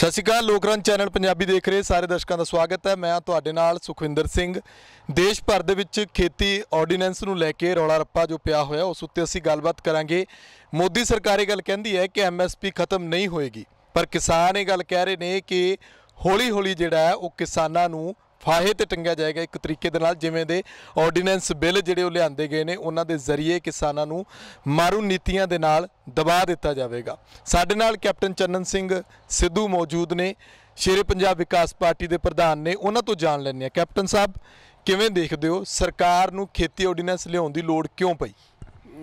ਸਤਿ ਸ਼੍ਰੀ ਅਕਾਲ ਲੋਕਰਨ ਚੈਨਲ ਪੰਜਾਬੀ ਦੇਖ ਰਹੇ ਸਾਰੇ ਦਰਸ਼ਕਾਂ ਦਾ ਸਵਾਗਤ ਹੈ ਮੈਂ ਤੁਹਾਡੇ ਨਾਲ ਸੁਖਵਿੰਦਰ ਸਿੰਘ ਦੇਸ਼ ਭਰ ਦੇ ਵਿੱਚ ਖੇਤੀ ਆਰਡੀਨੈਂਸ ਨੂੰ ਲੈ ਕੇ ਰੌਲਾ ਰੱਪਾ ਜੋ ਪਿਆ ਹੋਇਆ ਉਸ ਉੱਤੇ ਅਸੀਂ ਗੱਲਬਾਤ ਕਰਾਂਗੇ ਮੋਦੀ ਸਰਕਾਰ ਇਹ ਗੱਲ ਕਹਿੰਦੀ ਹੈ ਕਿ ਐਮਐਸਪੀ ਖਤਮ ਨਹੀਂ ਹੋਏਗੀ ਪਰ ਕਿਸਾਨ ਇਹ ਗੱਲ ਕਹਿ ਰਹੇ ਨੇ ਕਿ ਹੌਲੀ-ਹੌਲੀ ਜਿਹੜਾ ਹੈ ਉਹ ਕਿਸਾਨਾਂ ਨੂੰ ਫਾਹੇ ਤੇ ਟੰਗਿਆ ਜਾਏਗਾ ਇੱਕ ਤਰੀਕੇ ਦੇ ਨਾਲ ਜਿਵੇਂ ਦੇ ਆਰਡੀਨੈਂਸ ਬਿੱਲ ਜਿਹੜੇ ਉਹ ਲਿਆਂਦੇ ਗਏ ਨੇ ਉਹਨਾਂ ਦੇ ਜ਼ਰੀਏ ਕਿਸਾਨਾਂ ਨੂੰ ਮਾਰੂ ਨੀਤੀਆਂ ਦੇ ਨਾਲ ਦਬਾ ਦਿੱਤਾ ਜਾਵੇਗਾ ਸਾਡੇ ਨਾਲ ਕੈਪਟਨ ਚੰਨਨ ਸਿੰਘ ਸਿੱਧੂ ਮੌਜੂਦ ਨੇ ਸ਼ੇਰੇ ਪੰਜਾਬ ਵਿਕਾਸ ਪਾਰਟੀ ਦੇ ਪ੍ਰਧਾਨ ਨੇ ਉਹਨਾਂ ਤੋਂ ਜਾਣ ਲੈਣੀ ਆ ਕੈਪਟਨ ਸਾਹਿਬ ਕਿਵੇਂ ਦੇਖਦੇ ਹੋ ਸਰਕਾਰ ਨੂੰ ਖੇਤੀ ਆਰਡੀਨੈਂਸ ਲਿਆਉਣ ਦੀ ਲੋੜ ਕਿਉਂ ਪਈ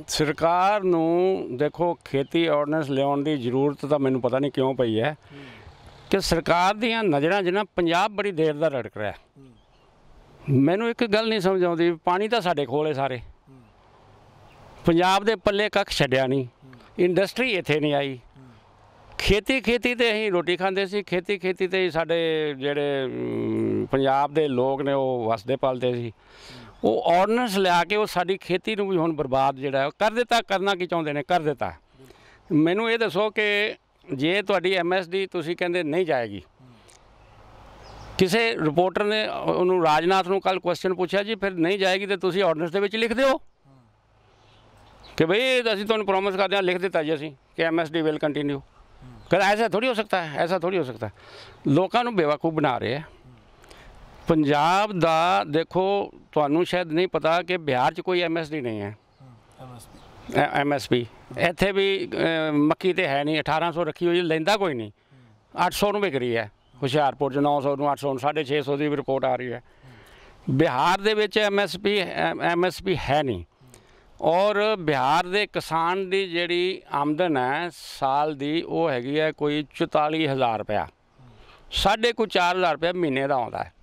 ਸਰਕਾਰ ਨੂੰ ਦੇਖੋ ਖੇਤੀ ਆਰਡੀਨੈਂਸ ਲਿਆਉਣ ਦੀ ਜ਼ਰੂਰਤ ਤਾਂ ਮੈਨੂੰ ਪਤਾ ਨਹੀਂ ਕਿਉਂ ਪਈ ਹੈ ਕਿ ਸਰਕਾਰ ਦੀਆਂ ਨਜ਼ਰਾਂ ਜਿਨਾ ਪੰਜਾਬ ਬੜੀ ਦੇਰ ਦਾ ਰੜਕ ਰਿਹਾ ਮੈਨੂੰ ਇੱਕ ਗੱਲ ਨਹੀਂ ਸਮਝ ਆਉਂਦੀ ਪਾਣੀ ਤਾਂ ਸਾਡੇ ਕੋਲ ਹੈ ਸਾਰੇ ਪੰਜਾਬ ਦੇ ਪੱਲੇ ਕੱਖ ਛੱਡਿਆ ਨਹੀਂ ਇੰਡਸਟਰੀ ਇੱਥੇ ਨਹੀਂ ਆਈ ਖੇਤੀ ਖੇਤੀ ਤੇ ਅਸੀਂ ਰੋਟੀ ਖਾਂਦੇ ਸੀ ਖੇਤੀ ਖੇਤੀ ਤੇ ਸਾਡੇ ਜਿਹੜੇ ਪੰਜਾਬ ਦੇ ਲੋਕ ਨੇ ਉਹ ਵਸਦੇ ਪਲਦੇ ਸੀ ਉਹ ਆਰਡਨੈਂਸ ਲਿਆ ਕੇ ਉਹ ਸਾਡੀ ਖੇਤੀ ਨੂੰ ਵੀ ਹੁਣ ਬਰਬਾਦ ਜਿਹੜਾ ਕਰ ਦਿੱਤਾ ਕਰਨਾ ਕੀ ਚਾਹੁੰਦੇ ਨੇ ਕਰ ਦਿੱਤਾ ਮੈਨੂੰ ਇਹ ਦੱਸੋ ਕਿ ਜੇ ਤੁਹਾਡੀ ਐਮਐਸਡੀ ਤੁਸੀਂ ਕਹਿੰਦੇ ਨਹੀਂ ਜਾਏਗੀ ਕਿਸੇ ਰਿਪੋਰਟਰ ਨੇ ਉਹਨੂੰ ਰਾਜਨਾਥ ਨੂੰ ਕੱਲ ਕੁਐਸਚਨ ਪੁੱਛਿਆ ਜੀ ਫਿਰ ਨਹੀਂ ਜਾਏਗੀ ਤੇ ਤੁਸੀਂ ਆਰਡਰਸ ਦੇ ਵਿੱਚ ਲਿਖ ਦਿਓ ਕਿ ਭਈ ਅਸੀਂ ਤੁਹਾਨੂੰ ਪ੍ਰੋਮਿਸ ਕਰਦੇ ਹਾਂ ਲਿਖ ਦਿੱਤਾ ਜੀ ਅਸੀਂ ਕਿ ਐਮਐਸਡੀ ਵਿਲ ਕੰਟੀਨਿਊ ਕਰ ਐਸਾ ਥੋੜੀ ਹੋ ਸਕਦਾ ਹੈ ਐਸਾ ਥੋੜੀ ਹੋ ਸਕਦਾ ਲੋਕਾਂ ਨੂੰ ਬੇਵਕੂਫ ਬਣਾ ਰਹੇ ਆ ਪੰਜਾਬ ਦਾ ਦੇਖੋ ਤੁਹਾਨੂੰ ਸ਼ਾਇਦ ਨਹੀਂ ਪਤਾ ਕਿ ਬਿਹਾਰ 'ਚ ਕੋਈ ਐਮਐਸਡੀ ਨਹੀਂ ਹੈ ਐਮਐਸਡੀ ਐਮਐਸਪੀ ਇੱਥੇ ਵੀ ਮੱਕੀ ਤੇ ਹੈ ਨਹੀਂ 1800 ਰੱਖੀ ਹੋਈ ਲੈਂਦਾ ਕੋਈ ਨਹੀਂ 800 ਨੂੰ ਵਿਕ ਰਹੀ ਹੈ ਹੁਸ਼ਿਆਰਪੁਰ ਚ 900 ਨੂੰ 800 ਨੂੰ 650 ਦੀ ਰਿਪੋਰਟ ਆ ਰਹੀ ਹੈ ਬਿਹਾਰ ਦੇ ਵਿੱਚ ਐਮਐਸਪੀ ਐਮਐਸਪੀ ਹੈ ਨਹੀਂ ਔਰ ਬਿਹਾਰ ਦੇ ਕਿਸਾਨ ਦੀ ਜਿਹੜੀ ਆਮਦਨ ਹੈ ਸਾਲ ਦੀ ਉਹ ਹੈਗੀ ਹੈ ਕੋਈ 44000 ਰੁਪਿਆ ਸਾਢੇ ਕੋ 4000 ਰੁਪਿਆ ਮਹੀਨੇ ਦਾ ਆਉਂਦਾ ਹੈ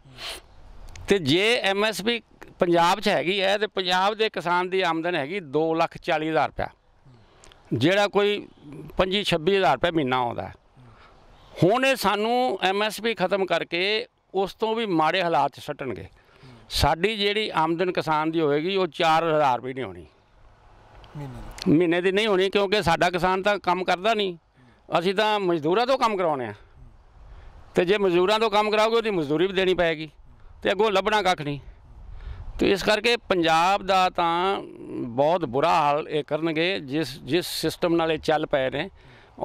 ਤੇ ਜੇ ਐਮਐਸਪੀ ਪੰਜਾਬ 'ਚ ਹੈਗੀ ਹੈ ਤੇ ਪੰਜਾਬ ਦੇ ਕਿਸਾਨ ਦੀ ਆਮਦਨ ਹੈਗੀ 2 ਲੱਖ 40 ਹਜ਼ਾਰ ਰੁਪਇਆ ਜਿਹੜਾ ਕੋਈ 25 26 ਹਜ਼ਾਰ ਰੁਪਏ ਮਹੀਨਾ ਆਉਂਦਾ ਹੁਣ ਇਹ ਸਾਨੂੰ ਐਮਐਸਪੀ ਖਤਮ ਕਰਕੇ ਉਸ ਤੋਂ ਵੀ ਮਾੜੇ ਹਾਲਾਤ 'ਚ ਸੱਟਣਗੇ ਸਾਡੀ ਜਿਹੜੀ ਆਮਦਨ ਕਿਸਾਨ ਦੀ ਹੋਏਗੀ ਉਹ 4000 ਰੁਪਏ ਨਹੀਂ ਹੋਣੀ ਮਹੀਨੇ ਦੀ ਨਹੀਂ ਹੋਣੀ ਕਿਉਂਕਿ ਸਾਡਾ ਕਿਸਾਨ ਤਾਂ ਕੰਮ ਕਰਦਾ ਨਹੀਂ ਅਸੀਂ ਤਾਂ ਮਜ਼ਦੂਰਾਂ ਤੋਂ ਕੰਮ ਕਰਾਉਣੇ ਆ ਤੇ ਜੇ ਮਜ਼ਦੂਰਾਂ ਤੋਂ ਕੰਮ ਕਰਾਓਗੇ ਉਹਦੀ ਮਜ਼ਦੂਰੀ ਵੀ ਦੇਣੀ ਪਏਗੀ ਤੇ ਅੱਗੋਂ ਲੱਭਣਾ ਕੱਖ ਨਹੀਂ ਤੇ ਇਸ ਕਰਕੇ ਪੰਜਾਬ ਦਾ ਤਾਂ ਬਹੁਤ ਬੁਰਾ ਹਾਲ ਇਹ ਕਰਨਗੇ ਜਿਸ ਜਿਸ ਸਿਸਟਮ ਨਾਲ ਇਹ ਚੱਲ ਪਏ ਨੇ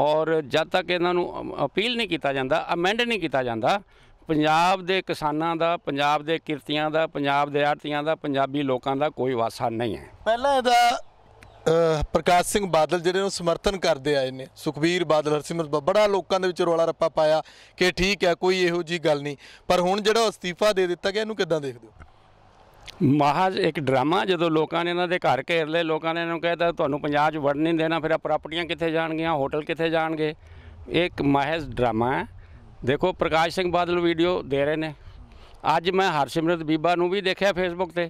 ਔਰ ਜਦ ਤੱਕ ਇਹਨਾਂ ਨੂੰ ਅਪੀਲ ਨਹੀਂ ਕੀਤਾ ਜਾਂਦਾ ਅਮੈਂਡ ਨਹੀਂ ਕੀਤਾ ਜਾਂਦਾ ਪੰਜਾਬ ਦੇ ਕਿਸਾਨਾਂ ਦਾ ਪੰਜਾਬ ਦੇ ਕਿਰਤੀਆਂ ਦਾ ਪੰਜਾਬ ਦੇ ਆੜਤੀਆਂ ਦਾ ਪੰਜਾਬੀ ਲੋਕਾਂ ਦਾ ਕੋਈ ਵਾਸਾ ਨਹੀਂ ਹੈ ਪਹਿਲਾਂ ਇਹਦਾ ਪ੍ਰਕਾਸ਼ ਸਿੰਘ ਬਾਦਲ ਜਿਹੜੇ ਨੂੰ ਸਮਰਥਨ ਕਰਦੇ ਆਏ ਨੇ ਸੁਖਵੀਰ ਬਾਦਲ ਹਰਸਿਮਰਤ ਬੜਾ ਲੋਕਾਂ ਦੇ ਵਿੱਚ ਰੋਲਾ ਰੱਪਾ ਪਾਇਆ ਕਿ ਠੀਕ ਹੈ ਕੋਈ ਇਹੋ ਜੀ ਗੱਲ ਨਹੀਂ ਪਰ ਹੁਣ ਜਿਹੜਾ ਅਸਤੀਫਾ ਦੇ ਦਿੱਤਾ ਗਿਆ ਇਹਨੂੰ ਕਿੱਦਾਂ ਦੇਖਦੇ ਹੋ ਮਹਾਜ ਇੱਕ ਡਰਾਮਾ ਜਦੋਂ ਲੋਕਾਂ ਨੇ ਇਹਨਾਂ ਦੇ ਘਰ ਘੇਰ ਲਏ ਲੋਕਾਂ ਨੇ ਇਹਨੂੰ ਕਹਿਤਾ ਤੁਹਾਨੂੰ ਪੰਜਾਬ 'ਚ ਵੜਨ ਨਹੀਂ ਦੇਣਾ ਫਿਰ ਆ ਪ੍ਰਾਪਰਟੀਆਂ ਕਿੱਥੇ ਜਾਣਗੀਆਂ ਹੋਟਲ ਕਿੱਥੇ ਜਾਣਗੇ ਇਹ ਇੱਕ ਮਹਾਜ਼ ਡਰਾਮਾ ਹੈ ਦੇਖੋ ਪ੍ਰਕਾਸ਼ ਸਿੰਘ ਬਾਦਲ ਵੀਡੀਓ ਦੇ ਰਹੇ ਨੇ ਅੱਜ ਮੈਂ ਹਰਸਿਮਰਤ ਬੀਬਾ ਨੂੰ ਵੀ ਦੇਖਿਆ ਫੇਸਬੁੱਕ ਤੇ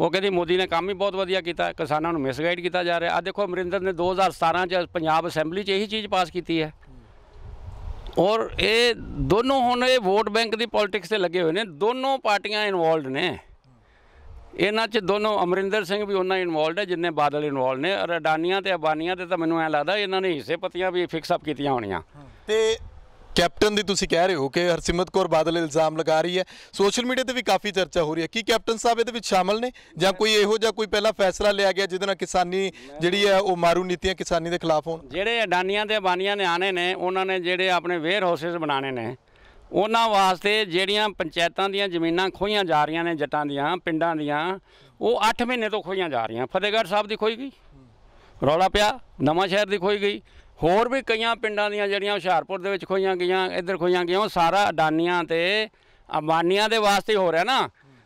ਉਹ ਕਹਿੰਦੀ ਮੋਦੀ ਨੇ ਕੰਮ ਹੀ ਬਹੁਤ ਵਧੀਆ ਕੀਤਾ ਕਿਸਾਨਾਂ ਨੂੰ ਮਿਸਗਾਈਡ ਕੀਤਾ ਜਾ ਰਿਹਾ ਆ ਦੇਖੋ ਅਮਰਿੰਦਰ ਨੇ 2017 ਚ ਪੰਜਾਬ ਅਸੈਂਬਲੀ ਚ ਇਹੀ ਚੀਜ਼ ਪਾਸ ਕੀਤੀ ਹੈ ਔਰ ਇਹ ਦੋਨੋਂ ਹੁਣ ਇਹ ਵੋਟ ਬੈਂਕ ਦੀ ਪੋਲਿਟਿਕਸ ਤੇ ਲੱਗੇ ਹੋਏ ਨੇ ਦੋਨੋਂ ਪਾਰਟੀਆਂ ਇਨਵੋਲਡ ਨੇ ਇਹਨਾਂ 'ਚ ਦੋਨੋਂ ਅਮਰਿੰਦਰ ਸਿੰਘ ਵੀ ਉਹਨਾਂ ਇਨਵੋਲਡ ਹੈ ਜਿੰਨੇ ਬਾਦਲ ਇਨਵੋਲਡ ਨੇ ਔਰ ਅਡਾਨੀਆਂ ਤੇ ਅਬਾਨੀਆਂ ਤੇ ਤਾਂ ਮੈਨੂੰ ਐ ਲੱਗਦਾ ਇਹਨਾਂ ਨੇ ਹਿੱਸੇ ਪਤੀਆਂ ਵੀ ਫਿਕਸ ਅਪ ਕੀਤੀਆਂ ਹੋਣੀਆਂ ਤੇ ਕੈਪਟਨ ਦੀ ਤੁਸੀਂ ਕਹਿ ਰਹੇ ਹੋ ਕਿ ਹਰਸਿਮਰਤ ਕੌਰ ਬਾਦਲ ਇਲਜ਼ਾਮ ਲਗਾ ਰਹੀ ਹੈ ਸੋਸ਼ਲ ਮੀਡੀਆ ਤੇ ਵੀ ਕਾਫੀ ਚਰਚਾ ਹੋ ਰਹੀ ਹੈ ਕੀ ਕੈਪਟਨ ਸਾਹਿਬ ਇਹਦੇ ਵਿੱਚ ਸ਼ਾਮਲ ਨੇ ਜਾਂ ਕੋਈ ਇਹੋ ਜਿਹਾ ਕੋਈ ਪਹਿਲਾ ਫੈਸਲਾ ਲਿਆ ਗਿਆ ਜਿਹਦੇ ਨਾਲ ਕਿਸਾਨੀ ਜਿਹੜੀ ਹੈ ਉਹ ਮਾਰੂ ਨੀਤੀਆਂ ਕਿਸਾਨੀ ਦੇ ਖਿਲਾਫ ਹੋਣ ਜਿਹੜੇ ਅਡਾਨੀਆਂ ਤੇ ਅਬਾਨੀਆਂ ਨੇ ਆਣੇ ਨੇ ਉਹਨਾਂ ਨੇ ਜਿਹੜੇ ਆਪਣੇ ਵੇਅਰ ਹਾਊਸਸ ਬਣਾਣੇ ਨੇ ਉਹਨਾਂ ਵਾਸਤੇ ਜਿਹੜੀਆਂ ਪੰਚਾਇਤਾਂ ਦੀਆਂ ਜ਼ਮੀਨਾਂ ਖੋਈਆਂ ਜਾ ਰਹੀਆਂ ਨੇ ਜੱਟਾਂ ਦੀਆਂ ਪਿੰਡਾਂ ਦੀਆਂ ਉਹ 8 ਮਹੀਨੇ ਤੋਂ ਖੋਈਆਂ ਜਾ ਰਹੀਆਂ ਫਤਿਹਗੜ੍ਹ ਸਾਹਿਬ ਦੀ ਖੋਈ ਗਈ ਰੌਲਾ ਪਿਆ ਨਵਾਂ ਸ਼ਹਿਰ ਦੀ ਖੋਈ ਗਈ ਹੋਰ ਵੀ ਕਈਆਂ ਪਿੰਡਾਂ ਦੀਆਂ ਜਿਹੜੀਆਂ ਹੁਸ਼ਿਆਰਪੁਰ ਦੇ ਵਿੱਚ ਖੋਈਆਂ ਗਈਆਂ ਇੱਧਰ ਖੋਈਆਂ ਗਈਆਂ ਉਹ ਸਾਰਾ ਅਡਾਨੀਆਂ ਤੇ ਅਬਾਨੀਆਂ ਦੇ ਵਾਸਤੇ ਹੋ ਰਿਹਾ ਨਾ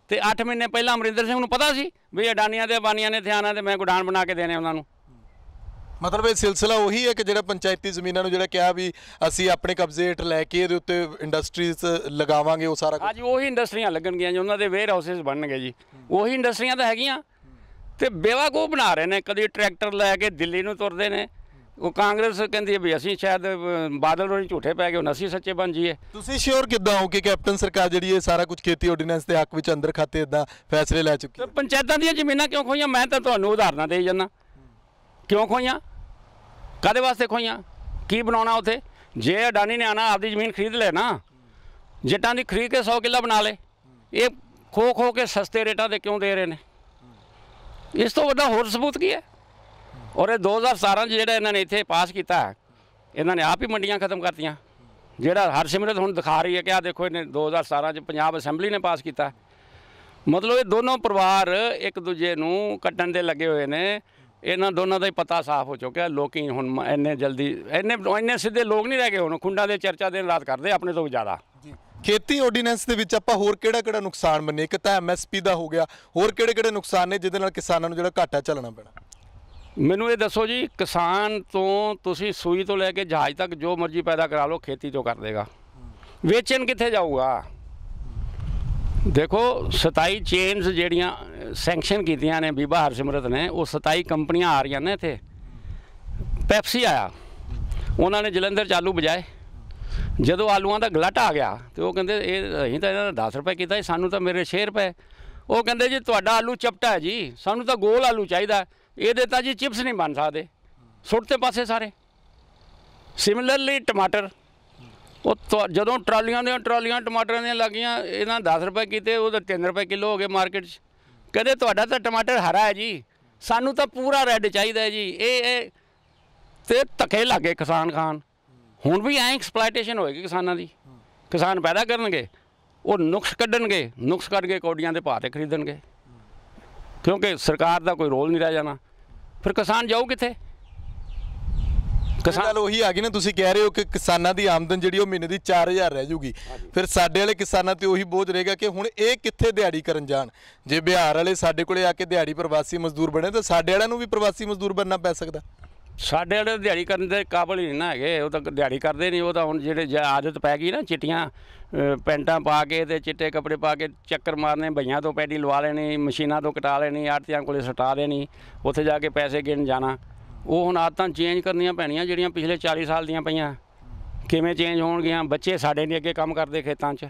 ਤੇ 8 ਮਹੀਨੇ ਪਹਿਲਾਂ ਅਮਰਿੰਦਰ ਸਿੰਘ ਨੂੰ ਪਤਾ ਸੀ ਵੀ ਅਡਾਨੀਆਂ ਦੇ ਅਬਾਨੀਆਂ ਨੇ ਥਿਆਨਾ ਤੇ ਮੈਂ ਗੋਡਾਨ ਬਣਾ ਕੇ ਦੇਣੇ ਉਹਨਾਂ ਨੂੰ ਮਤਲਬ ਇਹ ਸਿਲਸਿਲਾ ਉਹੀ ਹੈ ਕਿ ਜਿਹੜਾ ਪੰਚਾਇਤੀ ਜ਼ਮੀਨਾਂ ਨੂੰ ਜਿਹੜਾ ਕਿਹਾ ਵੀ ਅਸੀਂ ਆਪਣੇ ਕਬਜ਼ੇ ਹੇਠ ਲੈ ਕੇ ਇਹਦੇ ਉੱਤੇ ਇੰਡਸਟਰੀਜ਼ ਲਗਾਵਾਂਗੇ ਉਹ ਸਾਰਾ ਹਾਂਜੀ ਉਹੀ ਇੰਡਸਟਰੀਆਂ ਲੱਗਣਗੀਆਂ ਜੀ ਉਹਨਾਂ ਦੇ ਵੇਅਰ ਹਾਊਸਸ ਬਣਨਗੇ ਜੀ ਉਹੀ ਇੰਡਸਟਰੀਆਂ ਤਾਂ ਹੈਗੀਆਂ ਤੇ ਬੇਵਾਕੂ ਬਣਾ ਰਹੇ ਨੇ ਕਦੀ ਟਰੈਕਟਰ ਲੈ ਕੇ ਦਿੱਲੀ ਨੂੰ ਤੁਰਦੇ ਨੇ ਉਹ ਕਾਂਗਰਸ ਕਹਿੰਦੀ ਹੈ ਵੀ ਅਸੀਂ ਸ਼ਾਇਦ ਬਾਦਲ ਹੋਣੀ ਝੂਠੇ ਪੈ ਗਏ ਹੁਣ ਅਸੀਂ ਸੱਚੇ ਬਣ ਜੀਏ ਤੁਸੀਂ ਸ਼ੋਰ ਕਿੱਦਾਂ ਹੋ ਕਿ ਕੈਪਟਨ ਸਰਕਾਰ ਜਿਹੜੀ ਇਹ ਸਾਰਾ ਕੁਝ ਖੇਤੀ ਆਰਡੀਨੈਂਸ ਦੇ ਹੱਕ ਵਿੱਚ ਅੰਦਰ ਖਾਤੇ ਇਦਾਂ ਫੈਸਲੇ ਲੈ ਚੁੱਕੀ ਪੰਚਾਇਤਾਂ ਦੀਆਂ ਜ਼ਮੀਨਾਂ ਕਿਉਂ ਖੋਈਆਂ ਮੈਂ ਤਾਂ ਤੁਹਾਨੂੰ ਉਦਾਹਰਨਾਂ ਦੇ ਜਾਂਦਾ ਕਿਉਂ ਖੋਈਆਂ ਕਾਦੇ ਵਾਸਤੇ ਖੋਈਆਂ ਕੀ ਬਣਾਉਣਾ ਉਥੇ ਜੇ ਅਡਾਨੀ ਨੇ ਆਣਾ ਆਪਦੀ ਜ਼ਮੀਨ ਖਰੀਦ ਲੈ ਨਾ ਜੱਟਾਂ ਦੀ ਖਰੀਦ ਕੇ 100 ਕਿੱਲਾ ਬਣਾ ਲੇ ਇਹ ਖੋ ਖੋ ਕੇ ਸਸਤੇ ਰੇਟਾਂ ਦੇ ਕਿਉਂ ਦੇ ਰਹੇ ਨੇ ਇਸ ਤੋਂ ਵੱਡਾ ਹੋਰ ਸਬੂਤ ਕੀ ਹੈ ਔਰ ਇਹ 2017 ਚ ਜਿਹੜਾ ਇਹਨਾਂ ਨੇ ਇੱਥੇ ਪਾਸ ਕੀਤਾ ਇਹਨਾਂ ਨੇ ਆਪ ਹੀ ਮੰਡੀਆਂ ਖਤਮ ਕਰਤੀਆਂ ਜਿਹੜਾ ਹਰਸਿਮਰਤ ਹੁਣ ਦਿਖਾ ਰਹੀ ਹੈ ਕਿ ਆ ਦੇਖੋ ਇਹਨੇ 2017 ਚ ਪੰਜਾਬ ਅਸੈਂਬਲੀ ਨੇ ਪਾਸ ਕੀਤਾ ਮਤਲਬ ਇਹ ਦੋਨੋਂ ਪਰਿਵਾਰ ਇੱਕ ਦੂਜੇ ਨੂੰ ਕੱਟਣ ਦੇ ਲੱਗੇ ਹੋਏ ਨੇ ਇਹਨਾਂ ਦੋਨਾਂ ਦਾ ਹੀ ਪਤਾ ਸਾਫ਼ ਹੋ ਚੁੱਕਿਆ ਲੋਕੀ ਹੁਣ ਇੰਨੇ ਜਲਦੀ ਇੰਨੇ ਇੰਨੇ ਸਿੱਧੇ ਲੋਕ ਨਹੀਂ ਰਹਿ ਗਏ ਹੁਣ ਖੁੰਡਾਂ ਦੇ ਚਰਚਾ ਦੇ ਰਾਤ ਕਰਦੇ ਆਪਣੇ ਤੋਂ ਜ਼ਿਆਦਾ ਖੇਤੀ ਆਰਡੀਨੈਂਸ ਦੇ ਵਿੱਚ ਆਪਾਂ ਹੋਰ ਕਿਹੜਾ ਕਿਹੜਾ ਨੁਕਸਾਨ ਮੰਨੇ ਇੱਕ ਤਾਂ ਐਮਐਸਪੀ ਦਾ ਹੋ ਗਿਆ ਹੋਰ ਕਿਹੜੇ ਕਿਹੜੇ ਨੁਕਸਾਨ ਨੇ ਜਿਹਦੇ ਨਾਲ ਕਿਸਾਨਾਂ ਨੂੰ ਜਿਹੜਾ ਘਾਟਾ ਚੱਲਣਾ ਪੈਣਾ ਮੈਨੂੰ ਇਹ ਦੱਸੋ ਜੀ ਕਿਸਾਨ ਤੋਂ ਤੁਸੀਂ ਸੂਈ ਤੋਂ ਲੈ ਕੇ ਜਹਾਜ਼ ਤੱਕ ਜੋ ਮਰਜ਼ੀ ਪੈਦਾ ਕਰਾ ਲਓ ਖੇਤੀ ਤੋਂ ਕਰ ਦੇਗਾ ਵੇਚਣ ਕਿੱਥੇ ਜਾਊਗਾ ਦੇਖੋ 27 ਚੇਨਸ ਜਿਹੜੀਆਂ ਸੈਂਕਸ਼ਨ ਕੀਤੀਆਂ ਨੇ ਬੀਬਾ ਹਰਸਿਮਰਤ ਨੇ ਉਹ 27 ਕੰਪਨੀਆਂ ਆ ਰਹੀਆਂ ਨੇ ਇੱਥੇ ਪੈਪਸੀ ਆਇਆ ਉਹਨਾਂ ਨੇ ਜਲੰਧਰ ਚਾਲੂ ਬਜਾਏ ਜਦੋਂ ਆਲੂਆਂ ਦਾ ਗਲਟ ਆ ਗਿਆ ਤੇ ਉਹ ਕਹਿੰਦੇ ਇਹ ਅਸੀਂ ਤਾਂ ਇਹਨਾਂ ਦਾ 10 ਰੁਪਏ ਕੀਤਾ ਸਾਨੂੰ ਤਾਂ ਮੇਰੇ 6 ਰੁਪਏ ਉਹ ਕਹਿੰਦੇ ਜੀ ਤੁਹਾਡਾ ਆਲੂ ਚਪਟਾ ਹੈ ਜੀ ਸਾਨੂੰ ਤਾਂ ਗੋਲ ਆਲੂ ਚਾਹੀਦਾ ਇਹਦੇ ਤਾਂ ਜੀ ਚਿਪਸ ਨਹੀਂ ਬਣ ਸਕਦੇ ਸੁੱਟ ਤੇ ਪਾਸੇ ਸਾਰੇ ਸਿਮਿਲਰਲੀ ਟਮਾਟਰ ਉਹ ਜਦੋਂ ਟਰਾਲੀਆਂ ਦੀਆਂ ਟਰਾਲੀਆਂ ਟਮਾਟਰਾਂ ਦੀਆਂ ਲੱਗੀਆਂ ਇਹਨਾਂ 10 ਰੁਪਏ ਕੀਤੇ ਉਹ ਤਾਂ 3 ਰੁਪਏ ਕਿਲੋ ਹੋ ਗਏ ਮਾਰਕੀਟ 'ਚ ਕਹਿੰਦੇ ਤੁਹਾਡਾ ਤਾਂ ਟਮਾਟਰ ਹਰਾ ਹੈ ਜੀ ਸਾਨੂੰ ਤਾਂ ਪੂਰਾ ਰੈੱਡ ਚਾਹੀਦਾ ਹੈ ਜੀ ਇਹ ਇਹ ਤੇ ਧੱਕੇ ਲੱਗੇ ਕਿਸਾਨ ਖਾਨ ਹੁਣ ਵੀ ਐਂ ਐਕਸਪਲੋਇਟੇਸ਼ਨ ਹੋਏਗੀ ਕਿਸਾਨਾਂ ਦੀ ਕਿਸਾਨ ਪੈਦਾ ਕਰਨਗੇ ਉਹ ਨੁਕਸ ਕੱਢਣਗੇ ਨੁਕਸ ਕੱਢ ਕੇ ਕੌਡੀਆਂ ਦੇ ਭਾਅ ਤੇ ਖਰੀਦਣਗੇ ਕਿਉਂਕਿ ਸਰਕਾਰ ਦਾ ਕੋਈ ਰੋਲ ਨਹੀਂ ਰਹਿ ਜਾਣਾ ਫਿਰ ਕਿਸਾਨ ਜਾਊ ਕਿੱਥੇ ਕਿਸਾਨ ਗੱਲ ਉਹੀ ਆ ਗਈ ਨਾ ਤੁਸੀਂ ਕਹਿ ਰਹੇ ਹੋ ਕਿ ਕਿਸਾਨਾਂ ਦੀ ਆਮਦਨ ਜਿਹੜੀ ਉਹ ਮਹੀਨੇ ਦੀ 4000 ਰਹਿ ਜੂਗੀ ਫਿਰ ਸਾਡੇ ਵਾਲੇ ਕਿਸਾਨਾਂ ਤੇ ਉਹੀ ਬੋਝ ਰਹੇਗਾ ਕਿ ਹੁਣ ਇਹ ਕਿੱਥੇ ਦਿਹਾੜੀ ਕਰਨ ਜਾਣ ਜੇ ਬਿਹਾਰ ਵਾਲੇ ਸਾਡੇ ਕੋਲੇ ਆ ਕੇ ਦਿਹਾੜੀ ਪ੍ਰਵਾਸੀ ਮਜ਼ਦੂਰ ਬਣੇ ਤਾਂ ਸਾਡੇ ਵਾਲਿਆਂ ਨੂੰ ਵੀ ਪ੍ਰਵਾਸੀ ਮਜ਼ਦੂਰ ਬਣਨਾ ਪੈ ਸਕਦਾ ਸਾਡੇ ਵਾਲੇ ਦਿਹਾੜੀ ਕਰਨ ਦੇ ਕਾਬਲ ਹੀ ਨਾ ਹੈਗੇ ਉਹ ਤਾਂ ਦਿਹਾੜੀ ਕਰਦੇ ਨਹੀਂ ਉਹ ਤਾਂ ਹੁਣ ਜਿਹੜੇ ਆਦਤ ਪੈ ਗਈ ਨਾ ਚਿੱਟੀਆਂ ਪੈਂਟਾਂ ਪਾ ਕੇ ਤੇ ਚਿੱਟੇ ਕੱਪੜੇ ਪਾ ਕੇ ਚੱਕਰ ਮਾਰਨੇ ਭਈਆਂ ਤੋਂ ਪੈਡੀ ਲਵਾ ਲੈਣੀ ਮਸ਼ੀਨਾਂ ਤੋਂ ਕਟਾ ਲੈਣੀ ਆੜਤੀਆਂ ਕੋਲੇ ਸਟਾ ਦੇਣੀ ਉੱਥੇ ਜਾ ਕੇ ਪੈਸੇ ਗਿਣ ਜਾਣਾ ਉਹ ਹੁਣ ਆਦਤਾਂ ਚੇਂਜ ਕਰਨੀਆਂ ਪੈਣੀਆਂ ਜਿਹੜੀਆਂ ਪਿਛਲੇ 40 ਸਾਲ ਦੀਆਂ ਪਈਆਂ ਕਿਵੇਂ ਚੇਂਜ ਹੋਣਗੀਆਂ ਬੱਚੇ ਸਾਡੇ ਨੇ ਅੱਗੇ ਕੰਮ ਕਰਦੇ ਖੇਤਾਂ 'ਚ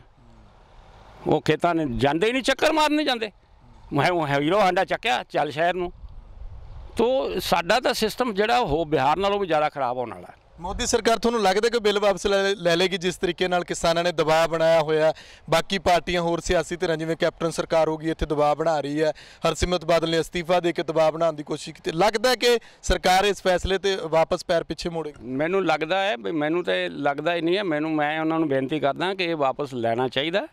ਉਹ ਖੇਤਾਂ ਨੇ ਜਾਂਦੇ ਹੀ ਨਹੀਂ ਚੱਕਰ ਮਾਰਨ ਨਹੀਂ ਜਾਂਦੇ ਮੈਂ ਉਹ ਹੀਰੋ ਹਾਂਡਾ ਚੱਕਿਆ ਚੱਲ ਸ਼ਹਿਰ ਨੂੰ ਤੋਂ ਸਾਡਾ ਤਾਂ ਸਿਸਟਮ ਜਿਹੜਾ ਉਹ ਬਿਹਾਰ ਨਾਲੋਂ ਵੀ ਜ਼ਿਆਦਾ ਖਰਾਬ ਹੋਣ ਵਾਲਾ ਮੋਦੀ ਸਰਕਾਰ ਤੁਹਾਨੂੰ ਲੱਗਦਾ ਕਿ ਬਿੱਲ ਵਾਪਸ ਲੈ- ਲੇਗੀ ਜਿਸ ਤਰੀਕੇ ਨਾਲ ਕਿਸਾਨਾਂ ਨੇ ਦਬਾਅ ਬਣਾਇਆ ਹੋਇਆ ਬਾਕੀ ਪਾਰਟੀਆਂ ਹੋਰ ਸਿਆਸੀ ਧਿਰਾਂ ਜਿਵੇਂ ਕੈਪਟਨ ਸਰਕਾਰ ਹੋ ਗਈ ਇੱਥੇ ਦਬਾਅ ਬਣਾ ਰਹੀ ਹੈ ਹਰਸਿਮਰਤ ਬਾਦਲ ਨੇ ਅਸਤੀਫਾ ਦੇ ਕੇ ਦਬਾਅ ਬਣਾਉਣ ਦੀ ਕੋਸ਼ਿਸ਼ ਕੀਤੀ ਲੱਗਦਾ ਕਿ ਸਰਕਾਰ ਇਸ ਫੈਸਲੇ ਤੇ ਵਾਪਸ ਪੈਰ ਪਿੱਛੇ ਮੋੜੇ ਮੈਨੂੰ ਲੱਗਦਾ ਹੈ ਵੀ ਮੈਨੂੰ ਤਾਂ ਲੱਗਦਾ ਹੀ ਨਹੀਂ ਹੈ ਮੈਨੂੰ ਮੈਂ ਉਹਨਾਂ ਨੂੰ ਬੇਨਤੀ ਕਰਦਾ ਕਿ ਇਹ ਵਾਪਸ ਲੈਣਾ ਚਾਹੀਦਾ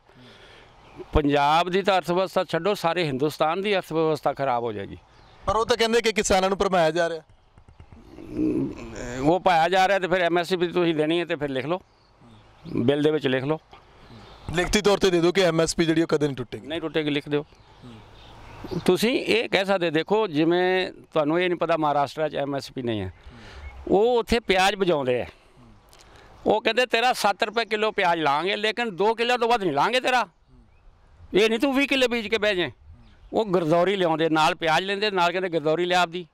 ਪੰਜਾਬ ਦੀ ਤਾਂ ਅਰਥਵਿਵਸਥਾ ਛੱਡੋ ਸਾਰੇ ਹਿੰਦੁਸਤਾਨ ਦੀ ਅਰਥਵਿਵਸਥਾ ਖਰਾਬ ਹੋ ਜਾਏਗੀ ਪਰ ਉਹ ਤਾਂ ਕਹਿੰਦੇ ਕਿ ਕਿਸਾਨਾਂ ਨੂੰ ਭਰਮਾਇਆ ਜਾ ਰਿਹਾ ਉਹ ਪਾਇਆ ਜਾ ਰਿਹਾ ਤੇ ਫਿਰ ਐਮਐਸਪੀ ਤੁਸੀਂ ਦੇਣੀ ਹੈ ਤੇ ਫਿਰ ਲਿਖ ਲਓ ਬਿੱਲ ਦੇ ਵਿੱਚ ਲਿਖ ਲਓ ਲਿਖਤੀ ਤੌਰ ਤੇ ਦੇ ਦਿਓ ਕਿ ਐਮਐਸਪੀ ਜਿਹੜੀ ਉਹ ਕਦੇ ਨਹੀਂ ਟੁੱਟੇਗੀ ਨਹੀਂ ਟੁੱਟੇਗੀ ਲਿਖ ਦਿਓ ਤੁਸੀਂ ਇਹ ਕਹਿ ਸਕਦੇ ਦੇਖੋ ਜਿਵੇਂ ਤੁਹਾਨੂੰ ਇਹ ਨਹੀਂ ਪਤਾ ਮਹਾਰਾਸ਼ਟਰ 'ਚ ਐਮਐਸਪੀ ਨਹੀਂ ਹੈ ਉਹ ਉੱਥੇ ਪਿਆਜ਼ ਵਜਾਉਂਦੇ ਆ ਉਹ ਕਹਿੰਦੇ ਤੇਰਾ 7 ਰੁਪਏ ਕਿਲੋ ਪਿਆਜ਼ ਲਾਂਗੇ ਲੇਕਿਨ 2 ਕਿਲੋ ਤੋਂ ਵੱਧ ਨਹੀਂ ਲਾਂਗੇ ਤੇਰਾ ਇਹ ਨਹੀਂ ਤੂੰ 20 ਕਿਲੋ ਬੀਜ ਕੇ ਬਹਿ ਜਾਏ ਉਹ ਗਰਦੌਰੀ ਲਿਆਉਂਦੇ ਨਾਲ ਪਿਆਜ਼ ਲੈਂਦੇ ਨਾਲ ਕਹਿੰਦੇ ਗਰਦੌਰੀ ਲਿਆ ਆਪਦੀ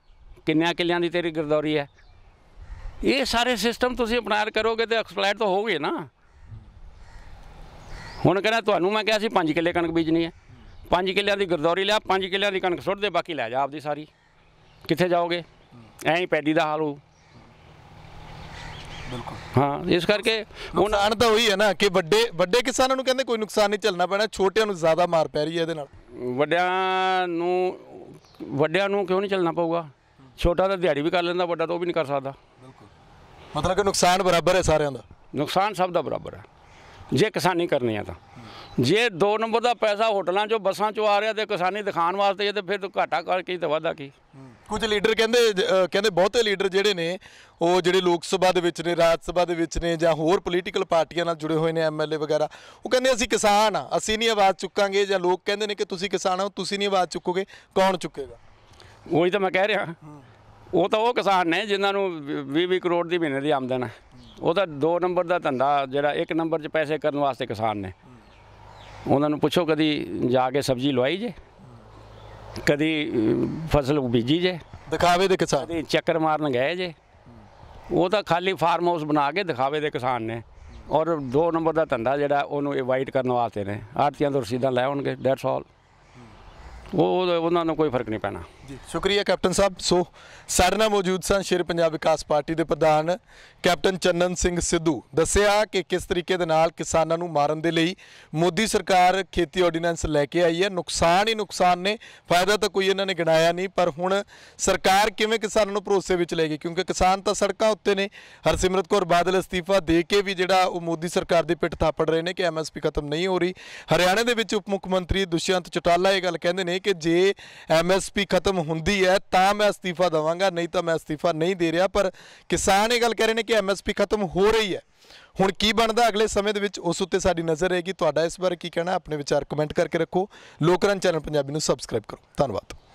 ਕਿੰਨਿਆਂ ਕਿੱਲਿਆਂ ਦੀ ਤੇਰੀ ਗਰਦੌਰੀ ਹੈ ਇਹ ਸਾਰੇ ਸਿਸਟਮ ਤੁਸੀਂ ਅਪਣਾਰ ਕਰੋਗੇ ਤੇ ਐਕਸਪਲੈਟ ਤਾਂ ਹੋਗੇ ਨਾ ਹੁਣ ਕਹਿੰਦਾ ਤੁਹਾਨੂੰ ਮੈਂ ਕਿਹਾ ਸੀ 5 ਕਿੱਲੇ ਕਣਕ ਬੀਜਣੀ ਹੈ 5 ਕਿੱਲਿਆਂ ਦੀ ਗਰਦੌਰੀ ਲਿਆ 5 ਕਿੱਲਿਆਂ ਦੀ ਕਣਕ ਸੁੱਟ ਦੇ ਬਾਕੀ ਲੈ ਜਾ ਆਪਦੀ ਸਾਰੀ ਕਿੱਥੇ ਜਾਓਗੇ ਐਂ ਹੀ ਪੈਡੀ ਦਾ ਹਾਲ ਹੋ ਬਿਲਕੁਲ ਹਾਂ ਇਸ ਕਰਕੇ ਨੁਕਸਾਨ ਤਾਂ ਹੋਈ ਹੈ ਨਾ ਕਿ ਵੱਡੇ ਵੱਡੇ ਕਿਸਾਨਾਂ ਨੂੰ ਕਹਿੰਦੇ ਕੋਈ ਨੁਕਸਾਨ ਨਹੀਂ ਚੱਲਣਾ ਪੈਣਾ ਛੋਟਿਆਂ ਨੂੰ ਜ਼ਿਆਦਾ ਮਾਰ ਪੈ ਰਹੀ ਹੈ ਇਹਦੇ ਨਾਲ ਵੱਡਿਆਂ ਨੂੰ ਵੱਡਿਆਂ ਨੂੰ ਕਿਉਂ ਨਹੀਂ ਚੱਲਣਾ ਪਊਗਾ ਛੋਟਾ ਤਾਂ ਦਿਹਾੜੀ ਵੀ ਕਰ ਲੈਂਦਾ ਵੱਡਾ ਤਾਂ ਉਹ ਵੀ ਨਹੀਂ ਕਰ ਸਕਦਾ ਬਿਲਕੁਲ ਮਤਲਬ ਕਿ ਨੁਕਸਾਨ ਬਰਾਬਰ ਹੈ ਸਾਰਿਆਂ ਦਾ ਨੁਕਸਾਨ ਸਭ ਦਾ ਬਰਾਬਰ ਹੈ ਜੇ ਕਿਸਾਨੀ ਕਰਨੀ ਆ ਤਾਂ ਜੇ 2 ਨੰਬਰ ਦਾ ਪੈਸਾ ਹੋਟਲਾਂ 'ਚੋਂ ਬੱਸਾਂ 'ਚੋਂ ਆ ਰਿਹਾ ਤੇ ਕਿਸਾਨੀ ਦਿਖਾਣ ਵਾਸਤੇ ਇਹ ਤੇ ਫਿਰ ਘਾਟਾ ਕਰ ਹੀ ਤੇ ਵਾਧਾ ਕੀ ਕੁਝ ਲੀਡਰ ਕਹਿੰਦੇ ਕਹਿੰਦੇ ਬਹੁਤੇ ਲੀਡਰ ਜਿਹੜੇ ਨੇ ਉਹ ਜਿਹੜੇ ਲੋਕ ਸਭਾ ਦੇ ਵਿੱਚ ਨੇ ਰਾਜ ਸਭਾ ਦੇ ਵਿੱਚ ਨੇ ਜਾਂ ਹੋਰ ਪੋਲੀਟੀਕਲ ਪਾਰਟੀਆਂ ਨਾਲ ਜੁੜੇ ਹੋਏ ਨੇ ਐਮਐਲਏ ਵਗੈਰਾ ਉਹ ਕਹਿੰਦੇ ਅਸੀਂ ਕਿਸਾਨ ਆ ਅਸੀਂ ਨਹੀਂ ਆਵਾਜ਼ ਚੁੱਕਾਂਗੇ ਜਾਂ ਲੋਕ ਕਹਿੰਦੇ ਨੇ ਕਿ ਤੁਸੀਂ ਕਿਸਾਨ ਹੋ ਤੁਸੀਂ ਨਹੀਂ ਆਵਾਜ਼ ਚੁੱਕੋਗੇ ਕੌਣ ਚੁੱਕੇਗਾ ਉਹੀ ਤਾਂ ਮੈਂ ਕਹਿ ਰਿਹਾ ਉਹ ਤਾਂ ਉਹ ਕਿਸਾਨ ਨੇ ਜਿਨ੍ਹਾਂ ਨੂੰ 20-20 ਕਰੋੜ ਦੀ ਮਹੀਨੇ ਦੀ ਆਮਦਨ ਹੈ ਉਹ ਤਾਂ ਦੋ ਨੰਬਰ ਦਾ ਧੰਦਾ ਜਿਹੜਾ ਇੱਕ ਨੰਬਰ 'ਚ ਪੈਸੇ ਕਰਨ ਵਾਸਤੇ ਕਿਸਾਨ ਨੇ ਉਹਨਾਂ ਨੂੰ ਪੁੱਛੋ ਕਦੀ ਜਾ ਕੇ ਸਬਜ਼ੀ ਲਵਾਈ ਜੇ ਕਦੀ ਫਸਲ ਬੀਜੀ ਜੇ ਦਿਖਾਵੇ ਦੇ ਕਿਸਾਨ ਕਦੀ ਚੱਕਰ ਮਾਰਨ ਗਏ ਜੇ ਉਹ ਤਾਂ ਖਾਲੀ ਫਾਰਮ ਹਾਊਸ ਬਣਾ ਕੇ ਦਿਖਾਵੇ ਦੇ ਕਿਸਾਨ ਨੇ ਔਰ ਦੋ ਨੰਬਰ ਦਾ ਧੰਦਾ ਜਿਹੜਾ ਉਹਨੂੰ ਇਵਾਈਟ ਕਰਨ ਵਾਸਤੇ ਨੇ ਆਰਤੀਆਂ ਤੋਂ ਰਸੀਦਾਂ ਲੈ ਆਉਣਗੇ ਦੈਟਸ ਆਲ ਉਹ ਉਹਦਾ- ਉਹਨਾਂ ਨੂੰ ਕੋਈ ਫਰਕ ਨਹੀਂ ਪੈਣਾ ਜੀ ਸ਼ੁਕਰੀਆ ਕੈਪਟਨ ਸਾਹਿਬ ਸੋ ਸਾਡੇ ਨਾਲ ਮੌਜੂਦ ਸਨ ਸ਼ੇਰ ਪੰਜਾਬ ਵਿਕਾਸ ਪਾਰਟੀ ਦੇ ਪ੍ਰਧਾਨ ਕੈਪਟਨ ਚੰਨਨ ਸਿੰਘ ਸਿੱਧੂ ਦੱਸਿਆ ਕਿ ਕਿਸ ਤਰੀਕੇ ਦੇ ਨਾਲ ਕਿਸਾਨਾਂ ਨੂੰ ਮਾਰਨ ਦੇ ਲਈ ਮੋਦੀ ਸਰਕਾਰ ਖੇਤੀ ਆਰਡੀਨੈਂਸ ਲੈ ਕੇ ਆਈ ਹੈ ਨੁਕਸਾਨ ਹੀ ਨੁਕਸਾਨ ਨੇ ਫਾਇਦਾ ਤਾਂ ਕੋਈ ਇਹਨਾਂ ਨੇ ਗਿਣਾਇਆ ਨਹੀਂ ਪਰ ਹੁਣ ਸਰਕਾਰ ਕਿਵੇਂ ਕਿਸਾਨਾਂ ਨੂੰ ਭਰੋਸੇ ਵਿੱਚ ਲੈ ਗਈ ਕਿਉਂਕਿ ਕਿਸਾਨ ਤਾਂ ਸੜਕਾਂ ਉੱਤੇ ਨੇ ਹਰਸਿਮਰਤ ਕੌਰ ਬਾਦਲ ਅਸਤੀਫਾ ਦੇ ਕੇ ਵੀ ਜਿਹੜਾ ਉਹ ਮੋਦੀ ਸਰਕਾਰ ਦੀ ਪਿੱਠ ਥਾਪੜ ਰਹੇ ਨੇ ਕਿ ਐਮਐਸਪੀ ਖਤਮ ਨਹੀਂ ਹੋ ਰਹੀ ਹਰਿਆਣਾ ਦੇ ਵਿੱਚ ਉਪ ਮੁੱਖ ਮੰਤਰੀ ਦੁਸ਼ਯੰਤ ਚਟਾਲਾ ਇਹ ਗੱਲ ਕਹਿੰਦੇ ਨੇ ਕਿ ਜੇ ਐਮਐਸਪੀ ਖਤਮ ਹੁੰਦੀ ਹੈ ਤਾਂ ਮੈਂ ਅਸਤੀਫਾ ਦਵਾਂਗਾ ਨਹੀਂ ਤਾਂ ਮੈਂ ਅਸਤੀਫਾ ਨਹੀਂ ਦੇ ਰਿਹਾ ਪਰ ਕਿਸਾਨ ਇਹ ਗੱਲ ਕਹਿ ਰਹੇ ਨੇ ਕਿ ਐਮਐਸਪੀ ਖਤਮ ਹੋ ਰਹੀ ਹੈ ਹੁਣ ਕੀ ਬਣਦਾ ਅਗਲੇ ਸਮੇਂ ਦੇ ਵਿੱਚ ਉਸ ਉੱਤੇ ਸਾਡੀ ਨਜ਼ਰ ਰਹੇਗੀ ਤੁਹਾਡਾ ਇਸ ਬਾਰੇ ਕੀ ਕਹਿਣਾ ਆਪਣੇ ਵਿਚਾਰ ਕਮੈਂਟ ਕਰਕੇ ਰੱਖੋ ਲੋਕਰਨ ਚੈਨਲ ਪੰਜਾਬੀ ਨੂੰ ਸਬਸਕ੍ਰਾਈਬ ਕਰੋ ਧੰਨਵਾਦ